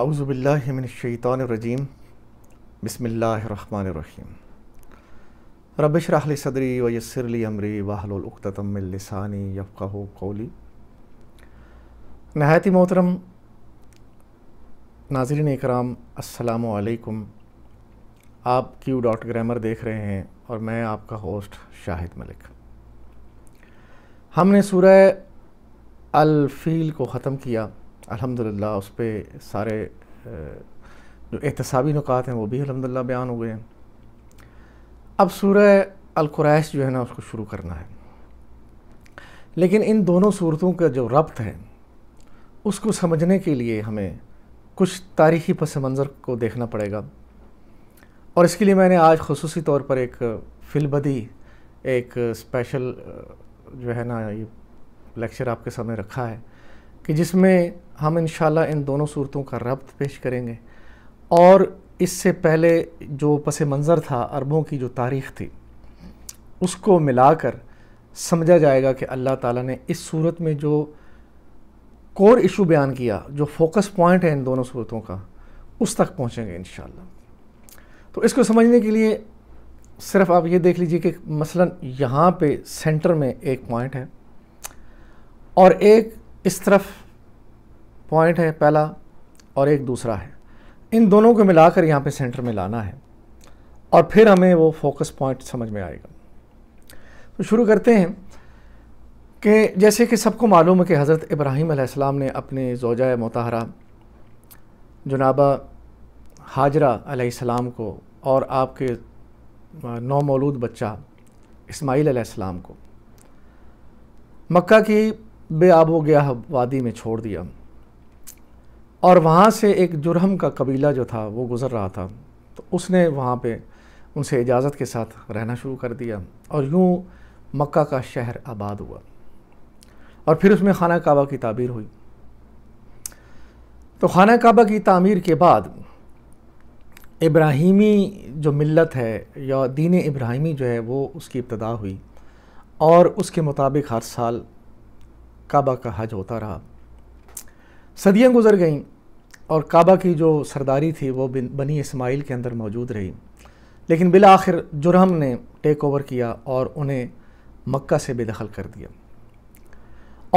आउज़बिल्लिमिनशैतरजीम rubbish राहली सदरी वयसरली अमरी वाहलतमिलसानी यफ़ाह कौली नहायती मोहतरम नाजरन कराम असलकुम आप क्यू डॉट ग्रामर देख रहे हैं और मैं आपका होस्ट शाहिद मलिक हमने सूरह अलफ़ील को ख़त्म किया अल्हम्दुलिल्लाह उस पर सारे जो एहतसाबी नुकात हैं वो भी अलहमदिल्ला बयान हो गए हैं अब सूर्य अलक्रैश जो है ना उसको शुरू करना है लेकिन इन दोनों सूरतों का जो रब्त है उसको समझने के लिए हमें कुछ तारीखी पस मंज़र को देखना पड़ेगा और इसके लिए मैंने आज खसूस तौर पर एक फिलबदी एक स्पेशल जो है ना ये लेक्चर आपके सामने रखा है कि जिसमें हम इन इन दोनों सूरतों का रब्त पेश करेंगे और इससे पहले जो पस मंज़र था अरबों की जो तारीख़ थी उसको मिलाकर समझा जाएगा कि अल्लाह ताला ने इस सूरत में जो कोर इशू बयान किया जो फोकस पॉइंट है इन दोनों सूरतों का उस तक पहुँचेंगे इन तो इसको समझने के लिए सिर्फ आप ये देख लीजिए कि मसलन यहाँ पे सेंटर में एक पॉइंट है और एक इस तरफ पॉइंट है पहला और एक दूसरा है इन दोनों को मिलाकर यहाँ पे सेंटर में लाना है और फिर हमें वो फोकस पॉइंट समझ में आएगा तो शुरू करते हैं कि जैसे कि सबको मालूम है कि हज़रत इब्राहिम ने अपने जोजा मतहरा जनाबा हाजरा आसमाम को और आपके मौलूद बच्चा इस्माइल आसमाम को मक्का की बेआब गया वादी में छोड़ दिया और वहाँ से एक जुरहम का कबीला जो था वो गुज़र रहा था तो उसने वहाँ पे उनसे इजाज़त के साथ रहना शुरू कर दिया और यूँ मक्का का शहर आबाद हुआ और फिर उसमें खाना काबा की तबीर हुई तो खाना काबा की तमीर के बाद इब्राहिमी जो मिलत है या दीन इब्राहिमी जो है वो उसकी इब्तदा हुई और उसके मुताबिक हर साल काबा का हज होता रहा सदियाँ गुजर गईं और काबा की जो सरदारी थी वो बनी इसमाइल के अंदर मौजूद रही लेकिन बिल आखिर जुरहम ने टेक ओवर किया और उन्हें मक्का से बेदखल कर दिया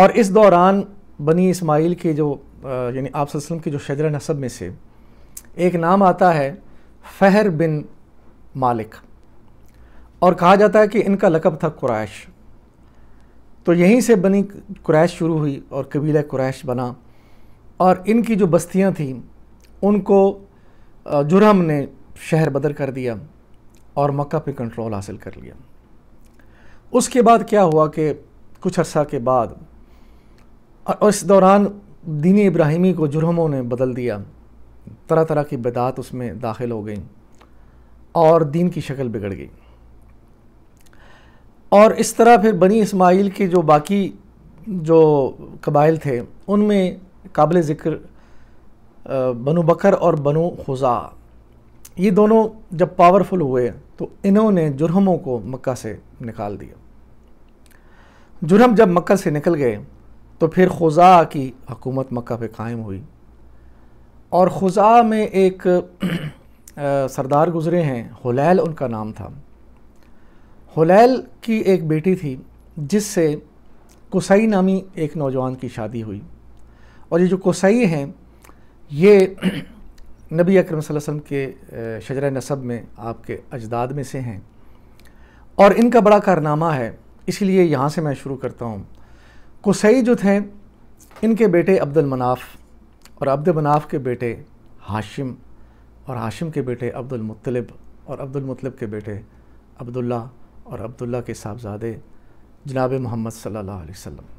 और इस दौरान बनी इसमाइल के जो यानी आप वसल्लम की जो शजर नसब में से एक नाम आता है फ़हर बिन मालिक और कहा जाता है कि इनका लकब था कुरैश तो यहीं से बनी कुरैश शुरू हुई और कबीला कुरैश बना और इनकी जो बस्तियां थीं उनको जुरम ने शहर बदर कर दिया और मक्का पे कंट्रोल हासिल कर लिया उसके बाद क्या हुआ कि कुछ अरसा के बाद और इस दौरान दीन इब्राहिमी को जुर्मों ने बदल दिया तरह तरह की बदात उसमें दाखिल हो गई और दीन की शक्ल बिगड़ गई और इस तरह फिर बनी इस्माइल के जो बाकी जो कबाइल थे उनमें काबिल ज़िक्र बनु बकर और बनु खुजा ये दोनों जब पावरफुल हुए तो इन्होंने जुर्मों को मक्का से निकाल दिया जुर्म जब मक्का से निकल गए तो फिर खुजा की हकूमत मक्का पे कायम हुई और खुजा में एक सरदार गुज़रे हैं हुलैल उनका नाम था हुलैल की एक बेटी थी जिससे कुसई नामी एक नौजवान की शादी हुई और ये जो कोसाई हैं ये नबी अकरम वसल्लम के शजर नसब में आपके अजदाद में से हैं और इनका बड़ा कारनामा है इसलिए यहाँ से मैं शुरू करता हूँ कुसई जो थे इनके बेटे अब्दुल मनाफ और अब्दुल मनाफ के बेटे हाशिम और हाशिम के बेटे अब्दुल मुत्तलिब और अब्दुल मुत्तलिब के बेटे अब्दुल्ला और अब्दुल्ला के साहबजादे जनाब मोहम्मद सल्लल्लाहु अलैहि वसल्लम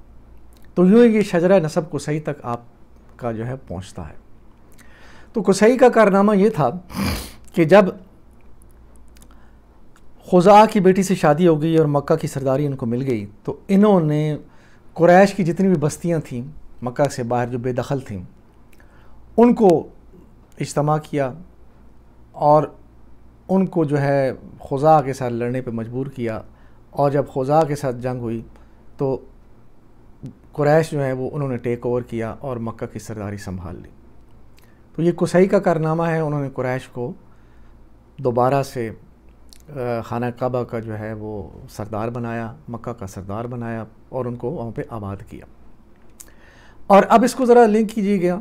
तो यूँ ये शजरा नसब कुसई तक आपका जो है पहुँचता है तो कुसई का कारनामा ये था कि जब खुजा की बेटी से शादी हो गई और मक्का की सरदारी उनको मिल गई तो इन्होंने कुरैश की जितनी भी बस्तियाँ थीं मक्का से बाहर जो बेदखल थीं उनको इज्तम किया और उनको जो है खुजा के साथ लड़ने पे मजबूर किया और जब खुजा के साथ जंग हुई तो कुरैश जो है वो उन्होंने टेक ओवर किया और मक्का की सरदारी संभाल ली तो ये कुसई का कारनामा है उन्होंने कुरैश को दोबारा से खाना काबा का जो है वो सरदार बनाया मक्का का सरदार बनाया और उनको वहाँ पे आबाद किया और अब इसको ज़रा लिंक कीजिएगा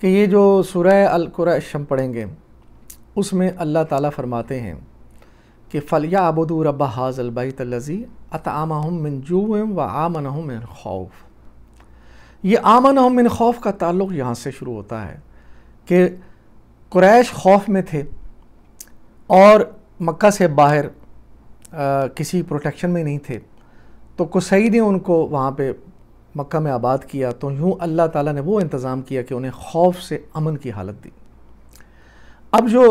कि ये जो सुरह अल कुरैश हम पढ़ेंगे उसमें अल्लाह ताला फरमाते हैं कि फ़लिया आबदू रबा हाज़ अलबैतलज़ी आमा मिन जूम व आमन हम खौफ़ ये आमन अमिन खौफ का ताल्लुक यहाँ से शुरू होता है कि क्रैश खौफ में थे और मक्का से बाहर आ, किसी प्रोटेक्शन में नहीं थे तो कुसई ने उनको वहाँ पे मक्का में आबाद किया तो यूँ अल्लाह ताला ने वो इंतज़ाम किया कि उन्हें खौफ से अमन की हालत दी अब जो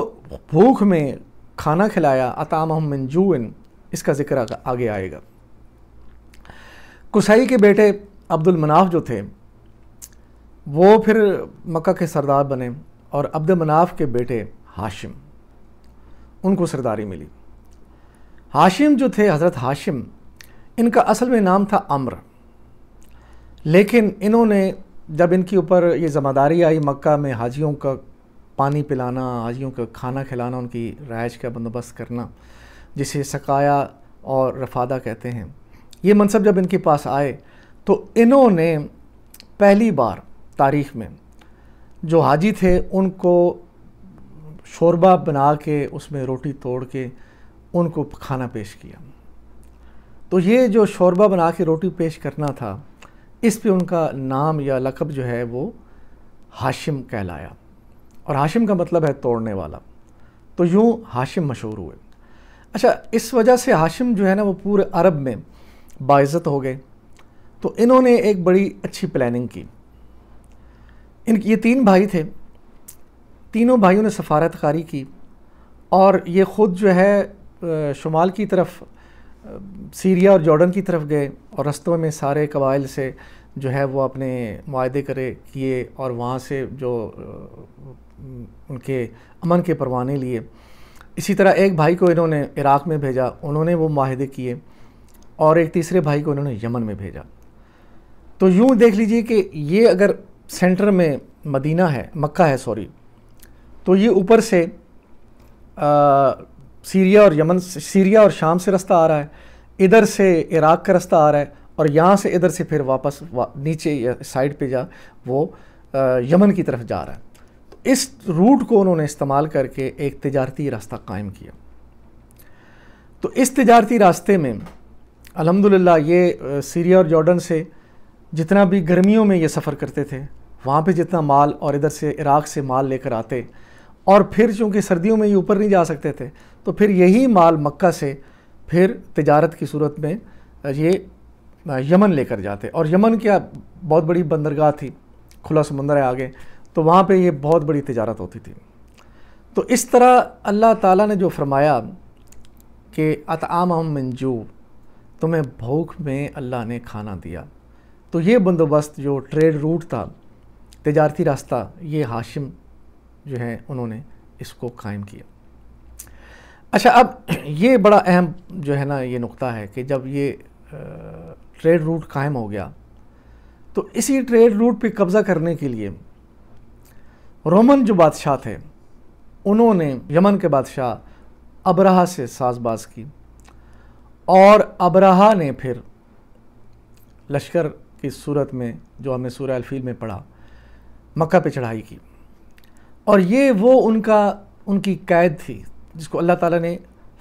भूख में खाना खिलाया अताम मिन जून इसका जिक्र आगे आएगा कुसई के बेटे अब्दुल मनाफ जो थे वो फिर मक्का के सरदार बने और अब्द मनाफ के बेटे हाशिम उनको सरदारी मिली हाशिम जो थे हज़रत हाशिम इनका असल में नाम था अम्र लेकिन इन्होंने जब इनके ऊपर ये ज़मादारी आई मक्का में हाजियों का पानी पिलाना हाजियों का खाना खिलाना उनकी रहायश का बंदोबस्त करना जिसे सकाया और रफादा कहते हैं ये मनसब जब इनके पास आए तो इन्होंने पहली बार तारीख़ में जो हाजी थे उनको शोरबा बना के उसमें रोटी तोड़ के उनको खाना पेश किया तो ये जो शोरबा बना के रोटी पेश करना था इस पे उनका नाम या लकब जो है वो हाशिम कहलाया और हाशिम का मतलब है तोड़ने वाला तो यूँ हाशिम मशहूर हुए अच्छा इस वजह से हाशिम जो है ना वो पूरे अरब में बाज़त हो गए तो इन्होंने एक बड़ी अच्छी प्लानिंग की इन ये तीन भाई थे तीनों भाइयों ने सफारतकारी की और ये ख़ुद जो है शुमाल की तरफ सीरिया और जॉर्डन की तरफ गए और रस्तों में सारे कबाइल से जो है वो अपने माहे करे किए और वहाँ से जो उनके अमन के परवाने लिए इसी तरह एक भाई को इन्होंने इराक़ में भेजा उन्होंने वो माहे किए और एक तीसरे भाई को इन्होंने यमन में भेजा तो यूँ देख लीजिए कि ये अगर सेंटर में मदीना है मक्का है सॉरी तो ये ऊपर से आ, सीरिया और यमन सीरिया और शाम से रास्ता आ रहा है इधर से इराक़ का रास्ता आ रहा है और यहाँ से इधर से फिर वापस वा, नीचे साइड पे जा वो आ, यमन की तरफ जा रहा है तो इस रूट को उन्होंने इस्तेमाल करके एक तजारती रास्ता कायम किया तो इस तजारती रास्ते में अलहमदिल्ला ये सीरिया और जॉर्डन से जितना भी गर्मियों में ये सफ़र करते थे वहाँ पे जितना माल और इधर से इराक़ से माल लेकर आते और फिर चूँकि सर्दियों में ये ऊपर नहीं जा सकते थे तो फिर यही माल मक्का से फिर तजारत की सूरत में ये यमन लेकर जाते और यमन क्या बहुत बड़ी बंदरगाह थी खुला समंदर है आगे तो वहाँ पे ये बहुत बड़ी तजारत होती थी तो इस तरह अल्लाह ताला ने जो फरमाया कि अत आम हम मंजू तुम्हें भूख में अल्लाह ने खाना दिया तो ये बंदोबस्त जो ट्रेड रूट था तजारती रास्ता ये हाशिम जो है उन्होंने इसको कायम किया अच्छा अब ये बड़ा अहम जो है ना ये नुक्ता है कि जब ये ट्रेड रूट कायम हो गया तो इसी ट्रेड रूट पे कब्ज़ा करने के लिए रोमन जो बादशाह थे उन्होंने यमन के बादशाह अबराहा से साजबाज की और अबराहा ने फिर लश्कर की सूरत में जो हमने सूर्य अलफील में पढ़ा मक्का पे चढ़ाई की और ये वो उनका उनकी कैद थी जिसको अल्लाह ताला ने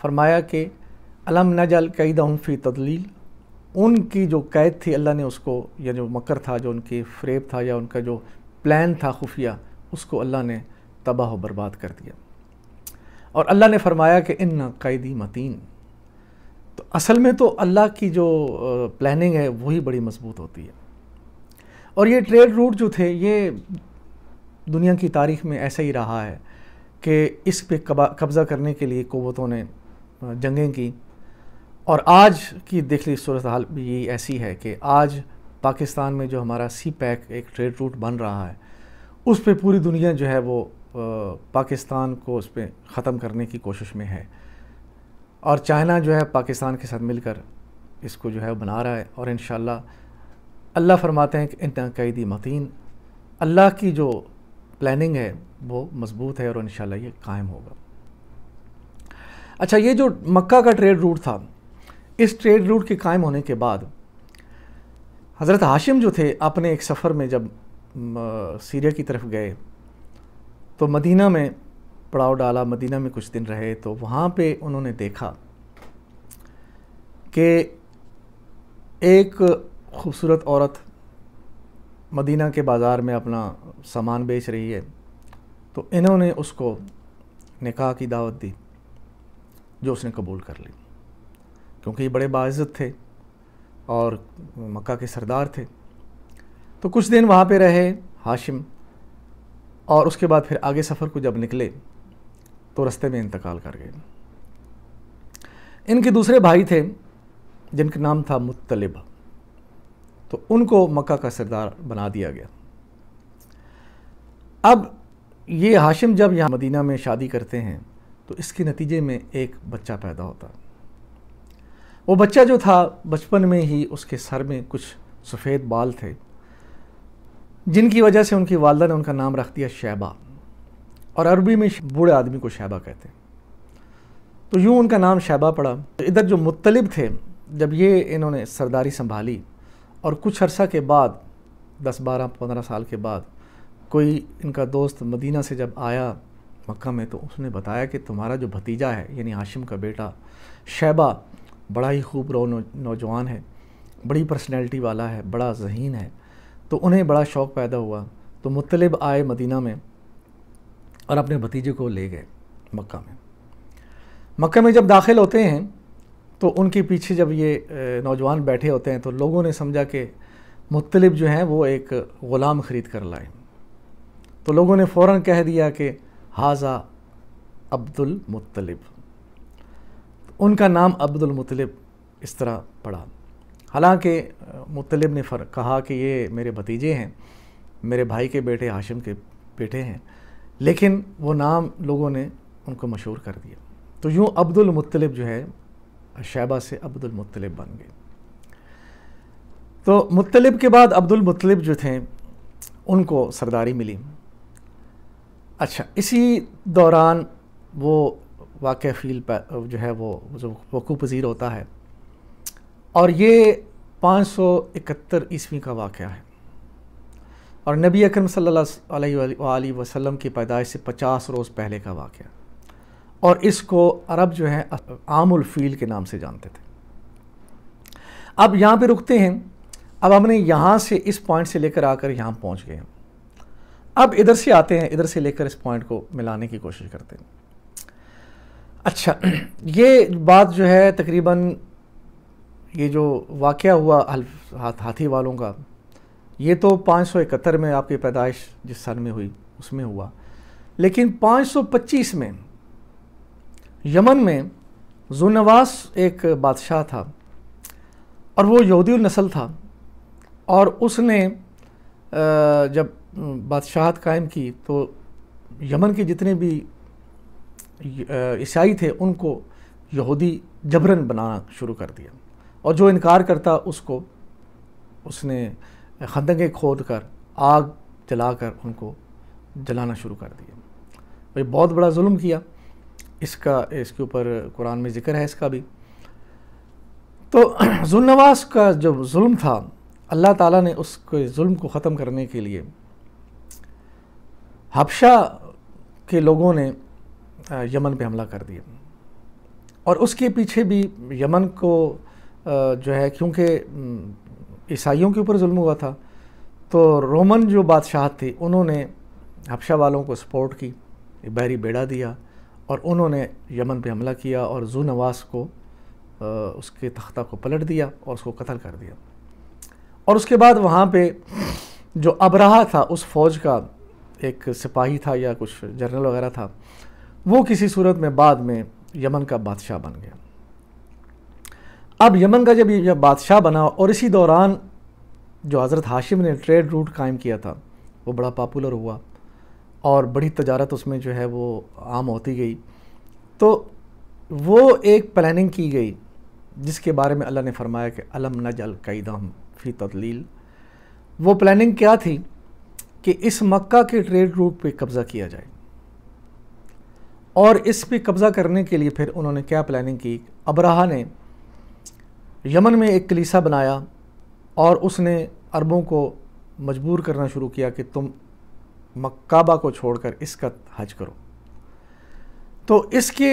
फरमाया कि अलम नजल कैद फी तदलील उनकी जो कैद थी अल्लाह ने उसको या जो मकर था जो उनके फ्रेब था या उनका जो प्लान था खुफिया उसको अल्लाह ने तबाह बर्बाद कर दिया और अल्लाह ने फरमाया कि इन कैदी मतीन तो असल में तो अल्लाह की जो प्लानिंग है वही बड़ी मजबूत होती है और ये ट्रेड रूट जो थे ये दुनिया की तारीख में ऐसा ही रहा है कि इस पे कब्ज़ा करने के लिए क़वतों ने जंगें की और आज की देख ली सूरत हाल भी यही ऐसी है कि आज पाकिस्तान में जो हमारा सी पैक एक ट्रेड रूट बन रहा है उस पर पूरी दुनिया जो है वो पाकिस्तान को उस पर ख़त्म करने की कोशिश में है और चाइना जो है पाकिस्तान के साथ मिलकर इसको जो है बना रहा है और इन अल्लाह फरमाते हैं कि इतना कैदी मतीन अल्लाह की जो प्लानिंग है वो मजबूत है और इन ये कायम होगा अच्छा ये जो मक्का का ट्रेड रूट था इस ट्रेड रूट के कायम होने के बाद हज़रत हाशिम जो थे अपने एक सफ़र में जब सीरिया की तरफ गए तो मदीना में पड़ाव डाला मदीना में कुछ दिन रहे तो वहाँ पे उन्होंने देखा कि एक खूबसूरत औरत मदीना के बाज़ार में अपना सामान बेच रही है तो इन्होंने उसको निकाह की दावत दी जो उसने कबूल कर ली क्योंकि ये बड़े बाज़त थे और मक्का के सरदार थे तो कुछ दिन वहाँ पे रहे हाशिम और उसके बाद फिर आगे सफ़र को जब निकले तो रस्ते में इंतकाल कर गए इनके दूसरे भाई थे जिनका नाम था मुत्तलिब तो उनको मक्का का सरदार बना दिया गया अब ये हाशिम जब यहाँ मदीना में शादी करते हैं तो इसके नतीजे में एक बच्चा पैदा होता वो बच्चा जो था बचपन में ही उसके सर में कुछ सफ़ेद बाल थे जिनकी वजह से उनकी वालदा ने उनका नाम रख दिया शैबा और अरबी में बूढ़े आदमी को शैबा कहते हैं तो यूँ उनका नाम शैबा पड़ा तो इधर जो मुतलब थे जब ये इन्होंने सरदारी संभाली और कुछ अरसा के बाद दस बारह पंद्रह साल के बाद कोई इनका दोस्त मदीना से जब आया मक्का में तो उसने बताया कि तुम्हारा जो भतीजा है यानी हाशिम का बेटा शैबा बड़ा ही खूब रो नौजवान है बड़ी पर्सनैलिटी वाला है बड़ा जहीन है तो उन्हें बड़ा शौक़ पैदा हुआ तो मुतलब आए मदीना में और अपने भतीजे को ले गए मक्का में मक्का में जब दाखिल होते हैं तो उनके पीछे जब ये नौजवान बैठे होते हैं तो लोगों ने समझा कि मुख्तलिफ जो हैं वो एक ग़ुलाम ख़रीद कर लाए तो लोगों ने फ़ौर कह दिया कि हाजा अब्दुल मुत्तलिब उनका नाम अब्दुल मुत्तलिब इस तरह पड़ा हालांकि मुत्तलिब ने फर कहा कि ये मेरे भतीजे हैं मेरे भाई के बेटे हाशिम के बेटे हैं लेकिन वो नाम लोगों ने उनको मशहूर कर दिया तो यूँ अब्दुल मुत्तलिब जो है शैबा से अब्दुलमतलब बन गए तो मुतलब के बाद अब्दुलमतलब जो थे उनको सरदारी मिली अच्छा इसी दौरान वो वाक़ फील जो है वो वकू पज़ीर होता है और ये 571 ईस्वी का वाक़ है और नबी अकरम सल्लल्लाहु अलैहि वसल्लम की पैदाइश से 50 रोज़ पहले का वाक़ और इसको अरब जो है फील के नाम से जानते थे अब यहाँ पे रुकते हैं अब हमने यहाँ से इस पॉइंट से लेकर आकर यहाँ पहुँच गए अब इधर से आते हैं इधर से लेकर इस पॉइंट को मिलाने की कोशिश करते हैं अच्छा ये बात जो है तकरीबन ये जो वाक़ हुआ हाथी वालों का ये तो 571 में आपकी पैदाइश जिस सन में हुई उसमें हुआ लेकिन 525 में यमन में जुनवास एक बादशाह था और वो यहूदी नस्ल था और उसने जब बादशाहत कायम की तो यमन के जितने भी ईसाई थे उनको यहूदी जबरन बनाना शुरू कर दिया और जो इनकार करता उसको उसने खंदकें खोद कर आग जलाकर उनको जलाना शुरू कर दिया भाई बहुत बड़ा जुल्म किया इसका इसके ऊपर कुरान में ज़िक्र है इसका भी तो जुलनवास का जो जुल्म था अल्लाह ताला ने उसके जुल्म को ख़त्म करने के लिए हबशा के लोगों ने यमन पे हमला कर दिया और उसके पीछे भी यमन को जो है क्योंकि ईसाइयों के ऊपर जुल्म हुआ था तो रोमन जो बादशाह थे उन्होंने हबशा वालों को सपोर्ट की बहरी बेड़ा दिया और उन्होंने यमन पे हमला किया और जू नवास को आ, उसके तख्ता को पलट दिया और उसको कत्ल कर दिया और उसके बाद वहाँ पे जो अबराहा था उस फौज का एक सिपाही था या कुछ जनरल वगैरह था वो किसी सूरत में बाद में यमन का बादशाह बन गया अब यमन का जब यह बादशाह बना और इसी दौरान जो हज़रत हाशिम ने ट्रेड रूट कायम किया था वो बड़ा पॉपुलर हुआ और बड़ी तजारत उसमें जो है वो आम होती गई तो वो एक प्लानिंग की गई जिसके बारे में अल्लाह ने फरमाया कि अलम नजल दम फ़ी तदलील वो प्लानिंग क्या थी कि इस मक्का के ट्रेड रूट पे कब्ज़ा किया जाए और इस पे कब्ज़ा करने के लिए फिर उन्होंने क्या प्लानिंग की अबराहा ने यमन में एक कलीसा बनाया और उसने अरबों को मजबूर करना शुरू किया कि तुम मक्काबा को छोड़कर इसका हज करो तो इसके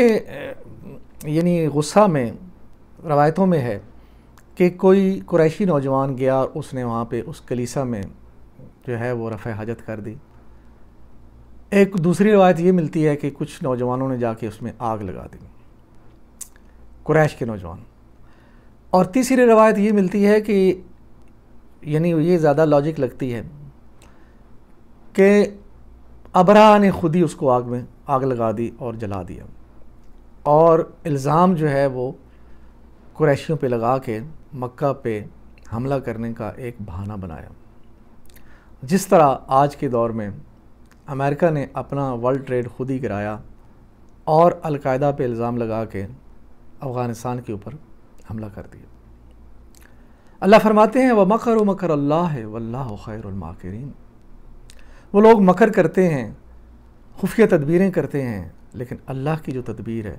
यानी गुस्सा में रवायतों में है कि कोई कुरैशी नौजवान गया और उसने वहाँ पे उस कलीसा में जो है वो रफ़ हजत कर दी एक दूसरी रवायत ये मिलती है कि कुछ नौजवानों ने जाके उसमें आग लगा दी कुरैश के नौजवान और तीसरी रवायत ये मिलती है कि यानी ये ज़्यादा लॉजिक लगती है कि अबरा ने खुद ही उसको आग में आग लगा दी और जला दिया और इल्ज़ाम जो है वो क्रैशियों पे लगा के मक्का पे हमला करने का एक बहाना बनाया जिस तरह आज के दौर में अमेरिका ने अपना वर्ल्ड ट्रेड खुद ही गिराया और अलकायदा पे इल्ज़ाम लगा के अफ़गानिस्तान के ऊपर हमला कर दिया अल्लाह फरमाते हैं व मकर व मकर अल्लाह वल्ला खैरमाकरीन वो लोग मकर करते हैं खुफिया तदबीरें करते हैं लेकिन अल्लाह की जो तदबीर है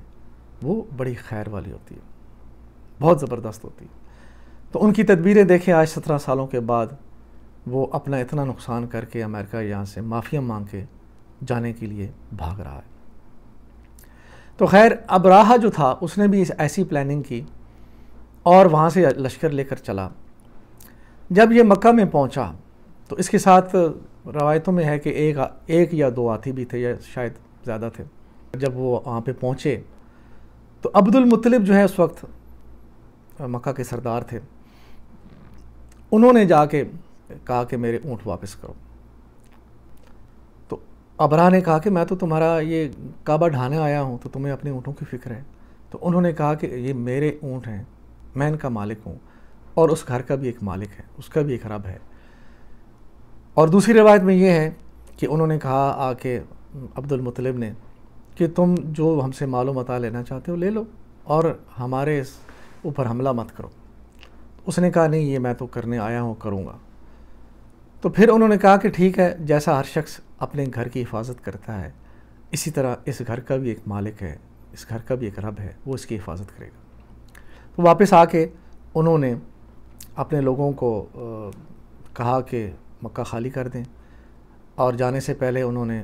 वो बड़ी खैर वाली होती है बहुत ज़बरदस्त होती है तो उनकी तदबीरें देखें आज सत्रह सालों के बाद वो अपना इतना नुकसान करके अमेरिका यहाँ से माफ़िया मांग के जाने के लिए भाग रहा है तो खैर अब राहा जो था उसने भी इस ऐसी प्लानिंग की और वहाँ से लश्कर लेकर चला जब ये मक्का में पहुँचा तो इसके साथ रवायतों में है कि एक एक या दो हाथी भी थे या शायद ज़्यादा थे जब वो वहाँ पे पहुँचे तो अब्दुल मुतलिब जो है उस वक्त मक्का के सरदार थे उन्होंने जाके कहा कि मेरे ऊँट वापस करो तो अबरा ने कहा कि मैं तो तुम्हारा ये काबा ढाने आया हूँ तो तुम्हें अपने ऊँटों की फ़िक्र है तो उन्होंने कहा कि ये मेरे ऊँट हैं मैं इनका मालिक हूँ और उस घर का भी एक मालिक है उसका भी एक रब है और दूसरी रिवायत में ये है कि उन्होंने कहा आके अब्दुल मुतलिब ने कि तुम जो हमसे मालूम अता लेना चाहते हो ले लो और हमारे ऊपर हमला मत करो उसने कहा नहीं ये मैं तो करने आया हूँ करूँगा तो फिर उन्होंने कहा कि ठीक है जैसा हर शख्स अपने घर की हिफाजत करता है इसी तरह इस घर का भी एक मालिक है इस घर का भी एक रब है वो इसकी हिफाजत करेगा तो वापस आके उन्होंने अपने लोगों को आ, कहा कि मक्का खाली कर दें और जाने से पहले उन्होंने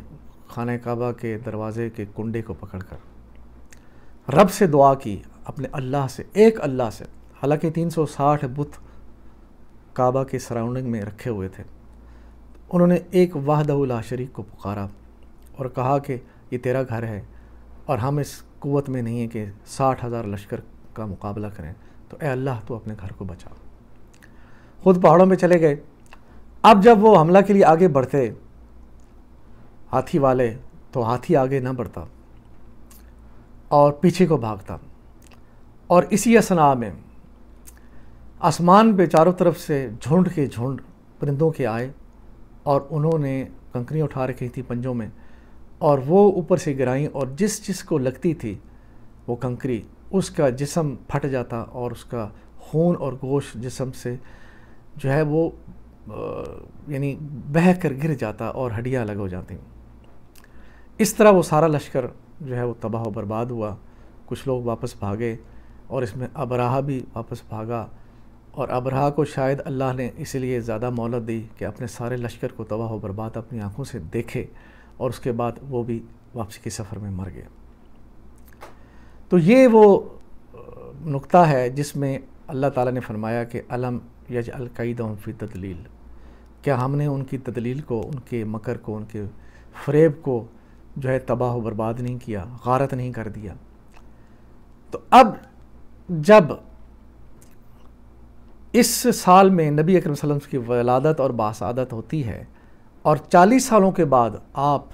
खान काबा के दरवाज़े के कुंडे को पकड़ कर रब से दुआ की अपने अल्लाह से एक अल्लाह से हालांकि 360 बुत काबा के सराउंडिंग में रखे हुए थे उन्होंने एक वाहदउल्ला शरीक को पुकारा और कहा कि ये तेरा घर है और हम इस कुत में नहीं है कि साठ हज़ार लश्कर का मुकाबला करें तो ए अल्लाह तो अपने घर को बचाओ खुद पहाड़ों में चले गए अब जब वो हमला के लिए आगे बढ़ते हाथी वाले तो हाथी आगे ना बढ़ता और पीछे को भागता और इसी असना में आसमान पे चारों तरफ से झुंड के झुंड परिंदों के आए और उन्होंने कंकरियाँ उठा रखी थी पंजों में और वो ऊपर से गिराई और जिस जिस को लगती थी वो कंकरी उसका जिसम फट जाता और उसका खून और गोश जिसम से जो है वो यानी बह कर गिर जाता और हड्डियाँ अलग हो जाती इस तरह वो सारा लश्कर जो है वो तबाह बर्बाद हुआ कुछ लोग वापस भागे और इसमें अबराहा भी वापस भागा और अबराहा को शायद अल्लाह ने इसलिए ज़्यादा मोहलत दी कि अपने सारे लश्कर को तबाह बर्बाद अपनी आँखों से देखे और उसके बाद वो भी वापसी के सफ़र में मर गए तो ये वो नुक्ता है जिसमें अल्लाह ताला ने फरमाया कि अलम यज अलकायदा फ़ी तदलील क्या हमने उनकी तदलील को उनके मकर को उनके फ्रेब को जो है तबाह बर्बाद नहीं किया गारत नहीं कर दिया तो अब जब इस साल में नबी अकरम वसल्लम की वलादत और बासादत होती है और 40 सालों के बाद आप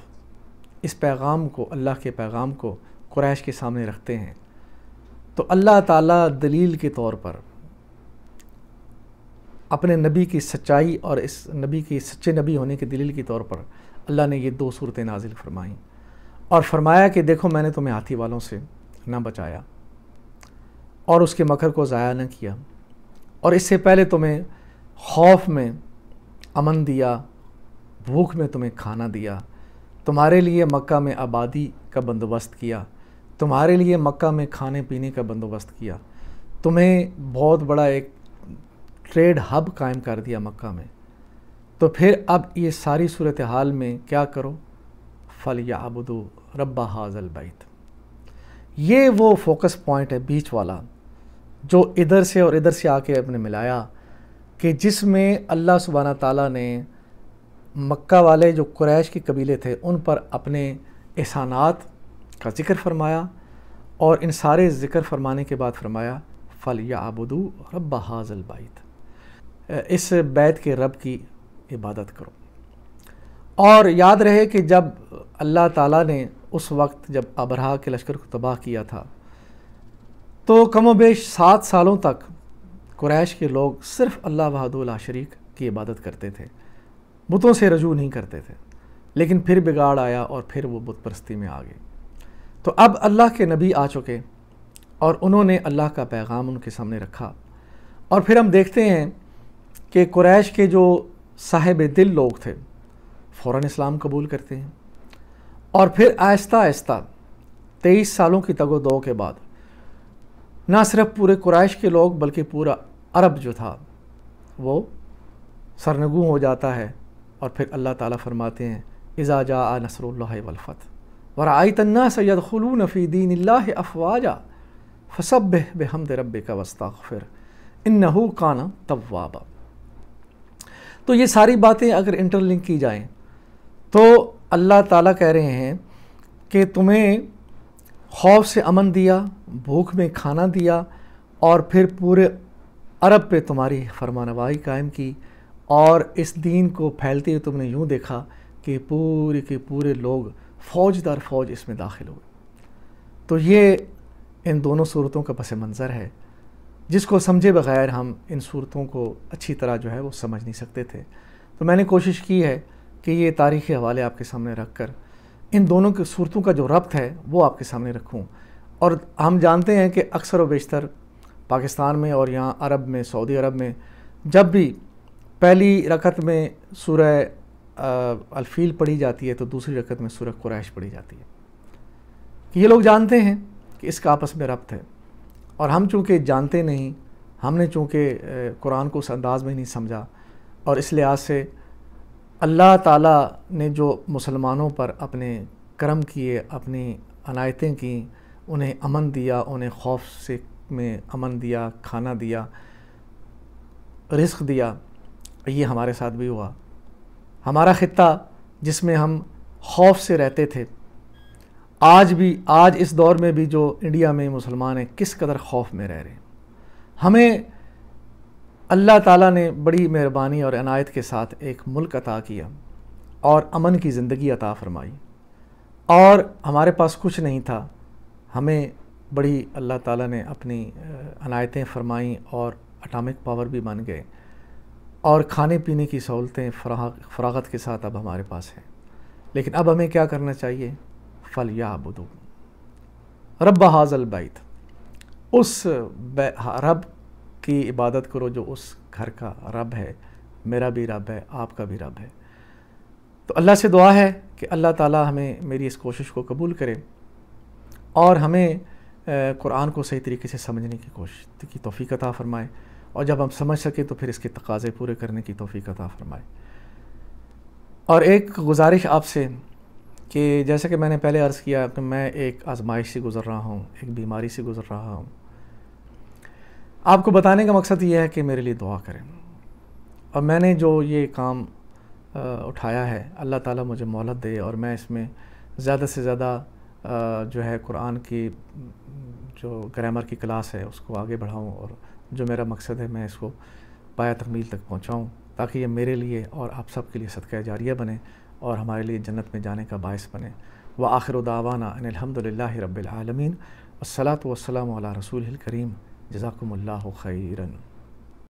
इस पैगाम को अल्लाह के पैगाम को क्रैश के सामने रखते हैं तो अल्लाह ताला दलील के तौर पर अपने नबी की सच्चाई और इस नबी के सच्चे नबी होने के दलील के तौर पर अल्लाह ने ये दो सूरतें नाजिल फरमाईं और फरमाया कि देखो मैंने तुम्हें हाथी वालों से ना बचाया और उसके मकर को ज़ाया न किया और इससे पहले तुम्हें खौफ में अमन दिया भूख में तुम्हें खाना दिया तुम्हारे लिए मक्का में आबादी का बंदोबस्त किया तुम्हारे लिए मक्का में खाने पीने का बंदोबस्त किया तुम्हें बहुत बड़ा एक ट्रेड हब कायम कर दिया मक्का में तो फिर अब ये सारी सूरत हाल में क्या करो फल या अबदू रब्बा हाजल बैत ये वो फोकस पॉइंट है बीच वाला जो इधर से और इधर से आके अपने मिलाया कि जिसमें अल्लाह सुबहाना ताला ने मक्का वाले जो क्रैश के कबीले थे उन पर अपने एहसानात का जिक्र फरमाया और इन सारे ज़िक्र फरमाने के बाद फरमाया फ़ल या आबदू रब्बा हाजल बाइत इस बैत के रब की इबादत करो और याद रहे कि जब अल्लाह ताला ने उस वक्त जब अबरा के लश्कर को तबाह किया था तो कमो बेश सात सालों तक कुरैश के लोग सिर्फ अल्लाह बहादुर शरीक की इबादत करते थे बुतों से रजू नहीं करते थे लेकिन फिर बिगाड़ आया और फिर वो बुत परस्ती में आ गए तो अब अल्लाह के नबी आ चुके और उन्होंने अल्लाह का पैगाम उनके सामने रखा और फिर हम देखते हैं कि क्रैश के जो साहिब दिल लोग थे फ़ौर इस्लाम कबूल करते हैं और फिर आहिस्ता आहिस्ता तेईस सालों की तगो दो के बाद ना सिर्फ पूरे क्रैश के लोग बल्कि पूरा अरब जो था वो सरनगु हो जाता है और फिर अल्लाह ताला फरमाते हैं इज़ा जा आ नसरल्लाफ़त वर आई तन्ना सैद खलू नफ़ी दीन अफवाजा फसब बेहमद रब का वस्ता फिर इन नहू काना तवाबा तो ये सारी बातें अगर इंटरलिंक की जाएं तो अल्लाह ताला कह रहे हैं कि तुम्हें खौफ से अमन दिया भूख में खाना दिया और फिर पूरे अरब पे तुम्हारी फरमानवाई कायम की और इस दीन को फैलते हुए तुमने यूँ देखा कि पूरे के पूरे लोग फ़ौज दर फौज इसमें दाखिल हुए तो ये इन दोनों सूरतों का पस मंज़र है जिसको समझे बगैर हम इन सूरतों को अच्छी तरह जो है वो समझ नहीं सकते थे तो मैंने कोशिश की है कि ये तारीख़ी हवाले आपके सामने रख कर इन दोनों की सूरतों का जो रब्त है वो आपके सामने रखूँ और हम जानते हैं कि अक्सर व बेशतर पाकिस्तान में और यहाँ अरब में सऊदी अरब में जब भी पहली रकत में सूरह अलफील पढ़ी जाती है तो दूसरी रकत में सूरह कुरैश पढ़ी जाती है ये लोग जानते हैं कि इसका आपस में रब्त है और हम चूँकि जानते नहीं हमने चूँकि कुरान को उस अंदाज में नहीं समझा और इस लिहाज से अल्लाह ताला ने जो मुसलमानों पर अपने करम किए अपनी अनायतें की उन्हें अमन दिया उन्हें खौफ से में अमन दिया खाना दिया रिस्क दिया ये हमारे साथ भी हुआ हमारा ख़त्ता जिसमें हम खौफ से रहते थे आज भी आज इस दौर में भी जो इंडिया में मुसलमान हैं किस कदर खौफ में रह रहे हैं हमें अल्लाह ताला ने बड़ी मेहरबानी और अनायत के साथ एक मुल्क अता किया और अमन की ज़िंदगी अता फरमाई और हमारे पास कुछ नहीं था हमें बड़ी अल्लाह ताला ने अपनी अनायतें फरमाईं और अटामिक पावर भी बन गए और खाने पीने की सहूलतें फरागत के साथ अब हमारे पास हैं लेकिन अब हमें क्या करना चाहिए फल या बुदो रब हाजल बैत उस रब की इबादत करो जो उस घर का रब है मेरा भी रब है आपका भी रब है तो अल्लाह से दुआ है कि अल्लाह ताला हमें मेरी इस कोशिश को कबूल करे और हमें कुरान को सही तरीके से समझने की कोशिश की तोफ़ी कता फ़रमाए और जब हम समझ सकें तो फिर इसके तकाज़े पूरे करने की तोफ़ी कता फ़रमाए और एक गुजारिश आपसे कि जैसे कि मैंने पहले अर्ज़ किया कि मैं एक आजमाइश से गुज़र रहा हूँ एक बीमारी से गुज़र रहा हूँ आपको बताने का मकसद ये है कि मेरे लिए दुआ करें और मैंने जो ये काम उठाया है अल्लाह ताला मुझे मोहलत दे और मैं इसमें ज़्यादा से ज़्यादा जो है कुरान की जो ग्रामर की क्लास है उसको आगे बढ़ाऊँ और जो मेरा मकसद है मैं इसको पाया तकमील तक पहुँचाऊँ ताकि ये मेरे लिए और आप सब के लिए सदका जारिया बने और हमारे लिए जन्नत में जाने का बायस बने व आखिर दावाना अनिलहमदल रबालमीन असलात वसलम रसूल करीम जजाकम्ला खैरन